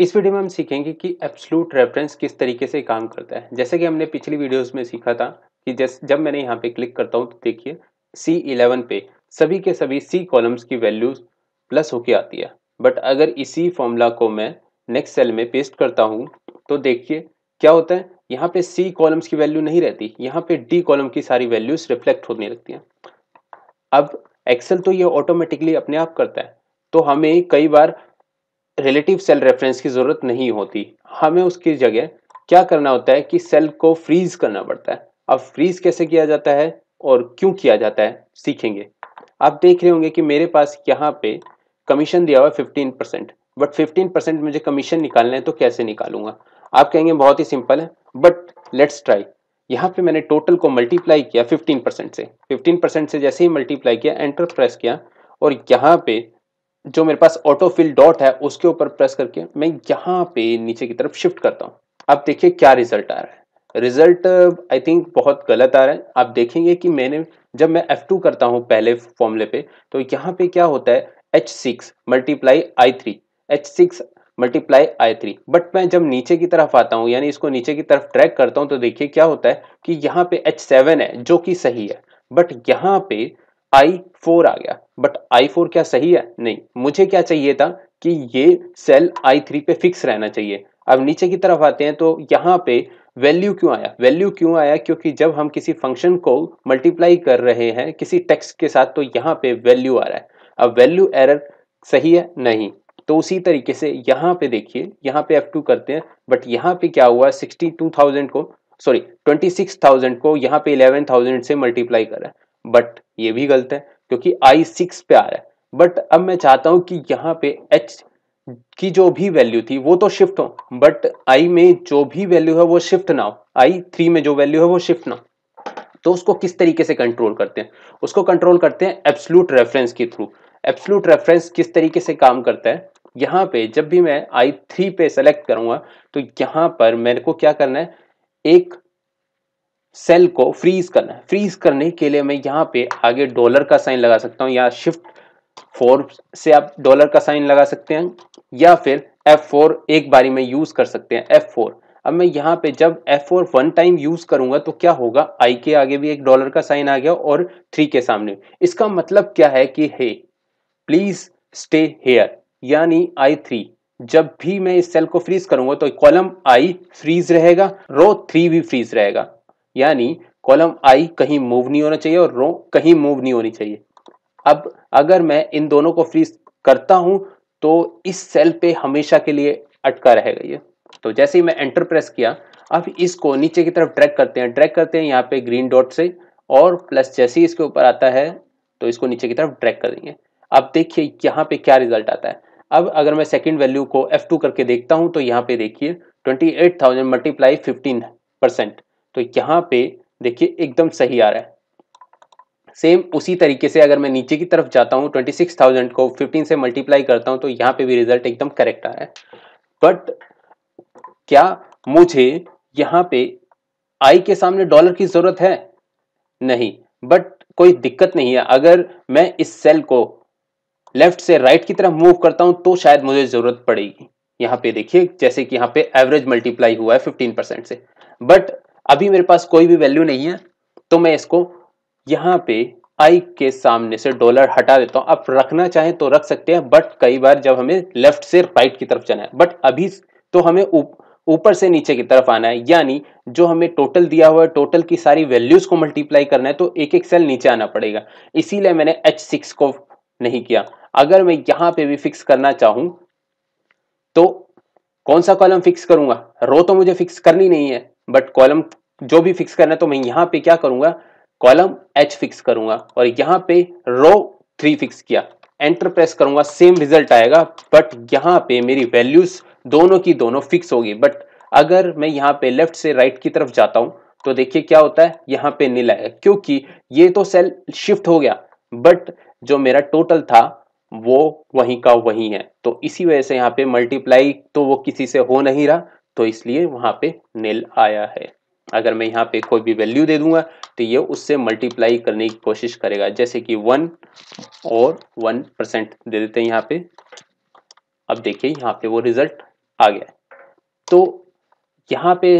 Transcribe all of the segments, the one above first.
इस वीडियो में हम सीखेंगे कि एब्सलूट रेफरेंस किस तरीके से काम करता है जैसे कि हमने पिछली वीडियोस में सीखा था कि जैस जब मैंने यहाँ पे क्लिक करता हूँ तो देखिए सी इलेवन पे सभी के सभी सी कॉलम्स की वैल्यूज प्लस होके आती है बट अगर इसी फॉर्मूला को मैं नेक्स्ट सेल में पेस्ट करता हूँ तो देखिए क्या होता है यहाँ पे सी कॉलम्स की वैल्यू नहीं रहती यहाँ पे डी कॉलम की सारी वैल्यूज रिफ्लेक्ट होने लगती हैं अब एक्सेल तो ये ऑटोमेटिकली अपने आप करता है तो हमें कई बार रिलेटिव सेल रेफरेंस की ज़रूरत नहीं होती हमें उसकी जगह क्या करना होता है कि सेल को फ्रीज करना पड़ता है अब फ्रीज कैसे किया जाता है और क्यों किया जाता है सीखेंगे आप देख रहे होंगे कि मेरे पास यहाँ पे कमीशन दिया हुआ है fifteen percent but fifteen percent मुझे कमीशन निकालना है तो कैसे निकालूंगा आप कहेंगे बहुत ही सिंपल है बट लेट्स ट्राई यहाँ पे मैंने टोटल को मल्टीप्लाई किया फिफ्टीन परसेंट से फिफ्टीन परसेंट से जैसे ही मल्टीप्लाई किया एंटर प्रेस किया और यहाँ पे जो मेरे पास ऑटोफिल डॉट है उसके ऊपर प्रेस करके मैं यहाँ पे नीचे की तरफ शिफ्ट करता हूँ अब देखिए क्या रिजल्ट आ रहा है रिजल्ट आई थिंक बहुत गलत आ रहा है आप देखेंगे कि मैंने जब मैं F2 करता हूँ पहले फॉर्मूले पे तो यहाँ पे क्या होता है H6 six multiply I three H six multiply I three but मैं जब नीचे की तरफ आता हूँ यानी इसको नीचे की तरफ ट्रैक करता हूँ तो देखिए क्या होता है कि यहाँ पे एच सेवन है जो कि सही है बट यहाँ पे आई फोर आ गया बट आई फोर क्या सही है नहीं मुझे क्या चाहिए था कि ये सेल आई थ्री पे फिक्स रहना चाहिए अब नीचे की तरफ आते हैं तो यहाँ पे वैल्यू क्यों आया वैल्यू क्यों आया क्योंकि जब हम किसी फंक्शन को मल्टीप्लाई कर रहे हैं किसी टेक्स्ट के साथ तो यहाँ पे वैल्यू आ रहा है अब वैल्यू एरर सही है नहीं तो उसी तरीके से यहाँ पे देखिए यहाँ पे F2 करते हैं बट यहाँ पे क्या हुआ 62,000 को सॉरी 26,000 को यहाँ पे 11,000 से मल्टीप्लाई करा है बट ये भी गलत है क्योंकि आई सिक्स पे आ रहा है बट अब मैं चाहता हूं कि यहाँ पे एच की जो भी वैल्यू थी वो तो शिफ्ट हो बट आई में जो भी वैल्यू है वो शिफ्ट ना हो आई थ्री में जो वैल्यू है वो शिफ्ट ना हो तो उसको किस तरीके से कंट्रोल करते हैं उसको कंट्रोल करते हैं एब्सलूट रेफरेंस के थ्रू एब्सलूट रेफरेंस किस तरीके से काम करता है यहाँ पे जब भी मैं आई थ्री पे सेलेक्ट करूंगा तो यहाँ पर मेरे को क्या करना है एक सेल को फ्रीज करना है फ्रीज करने के लिए मैं यहाँ पे आगे डॉलर का साइन लगा सकता हूँ या शिफ्ट फोर से आप डॉलर का साइन लगा सकते हैं या फिर F4 एक बारी में यूज़ कर सकते हैं F4 अब मैं यहाँ पे जब F4 वन टाइम यूज़ करूंगा तो क्या होगा आई के आगे भी एक डॉलर का साइन आ गया और थ्री के सामने इसका मतलब क्या है कि हे प्लीज़ स्टे हेयर यानी आई थ्री जब भी मैं इस सेल को फ्रीज करूंगा तो कॉलम आई फ्रीज रहेगा रो थ्री भी फ्रीज रहेगा यानी कॉलम आई कहीं मूव नहीं होना चाहिए और रो कहीं मूव नहीं होनी चाहिए अब अगर मैं इन दोनों को फ्रीज करता हूं तो इस सेल पे हमेशा के लिए अटका रहेगा ये तो जैसे ही मैं एंटर प्रेस किया अब इसको नीचे की तरफ ड्रैग करते हैं ड्रैग करते हैं यहाँ पे ग्रीन डॉट से और प्लस जैसे ही इसके ऊपर आता है तो इसको नीचे की तरफ ड्रैग कर देंगे अब देखिए यहाँ पे क्या रिजल्ट आता है अब अगर मैं सेकंड वैल्यू को F2 करके देखता हूँ तो यहाँ पे देखिए 28,000 मल्टीप्लाई फिफ्टीन परसेंट तो यहाँ पे देखिए एकदम सही आ रहा है सेम उसी तरीके से अगर मैं नीचे की तरफ जाता हूँ ट्वेंटी सिक्स थाउजेंड को फिफ्टीन से मल्टीप्लाई करता हूँ तो यहाँ पे भी रिजल्ट एकदम करेक्ट आ रहा है बट क्या मुझे यहाँ पे आई के सामने डॉलर की जरूरत है नहीं बट कोई दिक्कत नहीं है अगर मैं इस सेल को लेफ्ट से राइट की तरफ मूव करता हूं तो शायद मुझे जरूरत पड़ेगी यहाँ पे देखिए जैसे कि यहाँ पे एवरेज मल्टीप्लाई हुआ है 15 परसेंट से बट अभी मेरे पास कोई भी वैल्यू नहीं है तो मैं इसको यहाँ पे आई के सामने से डॉलर हटा देता हूँ आप रखना चाहें तो रख सकते हैं बट कई बार जब हमें लेफ्ट से राइट की तरफ जाना है बट अभी तो हमें ऊपर से नीचे की तरफ आना है यानी जो हमें टोटल दिया हुआ है टोटल की सारी वैल्यूज को मल्टीप्लाई करना है तो एक एक सेल नीचे आना पड़ेगा इसीलिए मैंने एच सिक्स को नहीं किया अगर मैं यहाँ पे भी फिक्स करना चाहूँ तो कौन सा कॉलम फिक्स करूंगा रो तो मुझे फिक्स करनी नहीं है बट कॉलम जो भी फिक्स करना है तो मैं यहाँ पे क्या करूंगा कॉलम एच फिक्स करूंगा और यहाँ पे रो थ्री फिक्स किया एंटर प्रेस करूंगा सेम रिजल्ट आएगा बट यहाँ पे मेरी वैल्यूज दोनों की दोनों फिक्स होगी बट अगर मैं यहाँ पे लेफ्ट से राइट की तरफ जाता हूँ तो देखिए क्या होता है यहाँ पे नील आएगा क्योंकि ये तो सेल शिफ्ट हो गया बट जो मेरा टोटल था वो वहीं का वहीं है तो इसी वजह से यहाँ पे मल्टीप्लाई तो वो किसी से हो नहीं रहा तो इसलिए वहां पे नील आया है अगर मैं यहाँ पे कोई भी वैल्यू दे दूंगा तो ये उससे मल्टीप्लाई करने की कोशिश करेगा जैसे कि वन और वन परसेंट दे देते हैं यहाँ पे अब देखिए यहाँ पे वो रिजल्ट आ गया तो यहाँ पे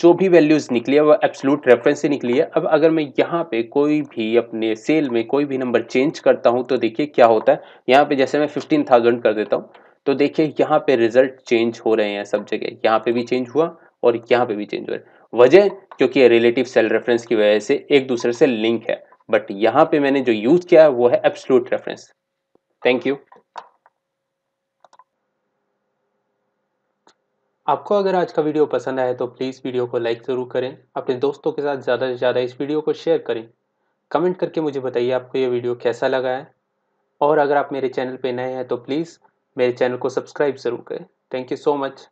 जो भी वैल्यूज निकली है वह एब्सोलूट रेफरेंस से निकली है अब अगर मैं यहाँ पे कोई भी अपने सेल में कोई भी नंबर चेंज करता हूँ तो देखिए क्या होता है यहाँ पे जैसे मैं फिफ्टीन थाउजेंड कर देता हूँ तो देखिए यहाँ पे रिजल्ट चेंज हो रहे हैं सब जगह यहाँ पे भी चेंज हुआ और यहाँ पे भी चेंज हो रहा है वजह क्योंकि रिलेटिव सेल रेफरेंस की वजह से एक दूसरे से लिंक है बट यहाँ पे मैंने जो यूज किया है वो है एब्सलूट रेफरेंस थैंक यू आपको अगर आज का वीडियो पसंद आया तो प्लीज़ वीडियो को लाइक ज़रूर करें अपने दोस्तों के साथ ज़्यादा से ज़्यादा इस वीडियो को शेयर करें कमेंट करके मुझे बताइए आपको ये वीडियो कैसा लगा है और अगर आप मेरे चैनल पर नए हैं तो प्लीज़ मेरे चैनल को सब्सक्राइब ज़रूर करें थैंक यू सो मच